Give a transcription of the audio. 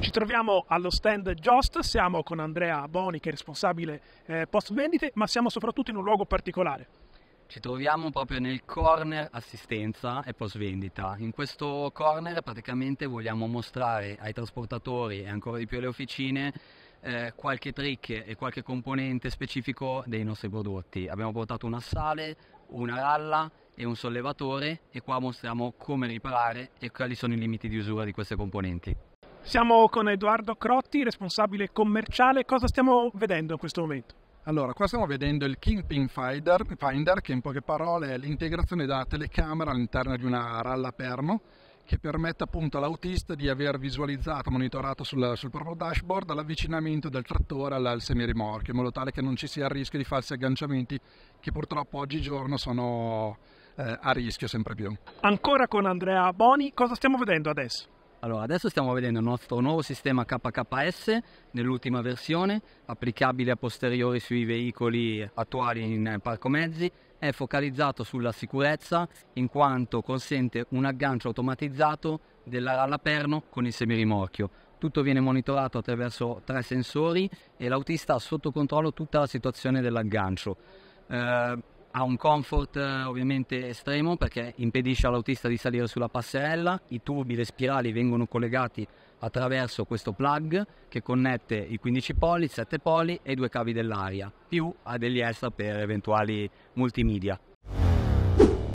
Ci troviamo allo stand Just, siamo con Andrea Boni che è responsabile eh, post vendite, ma siamo soprattutto in un luogo particolare. Ci troviamo proprio nel corner assistenza e post vendita. In questo corner praticamente vogliamo mostrare ai trasportatori e ancora di più alle officine eh, qualche trick e qualche componente specifico dei nostri prodotti. Abbiamo portato una sale, una ralla e un sollevatore e qua mostriamo come riparare e quali sono i limiti di usura di queste componenti. Siamo con Edoardo Crotti, responsabile commerciale. Cosa stiamo vedendo in questo momento? Allora, qua stiamo vedendo il Kingpin Finder, Finder che in poche parole è l'integrazione della telecamera all'interno di una ralla perno che permette appunto all'autista di aver visualizzato, monitorato sul, sul proprio dashboard l'avvicinamento del trattore al, al semirimorchio, in modo tale che non ci sia il rischio di falsi agganciamenti che purtroppo oggigiorno sono eh, a rischio sempre più. Ancora con Andrea Boni, cosa stiamo vedendo adesso? Allora, adesso stiamo vedendo il nostro nuovo sistema KKS nell'ultima versione, applicabile a posteriori sui veicoli attuali in parco mezzi, è focalizzato sulla sicurezza in quanto consente un aggancio automatizzato della ralla perno con il semirimorchio. Tutto viene monitorato attraverso tre sensori e l'autista ha sotto controllo tutta la situazione dell'aggancio. Eh, ha un comfort eh, ovviamente estremo perché impedisce all'autista di salire sulla passerella, i tubi, le spirali vengono collegati attraverso questo plug che connette i 15 poli, 7 poli e i due cavi dell'aria, più ha degli extra per eventuali multimedia.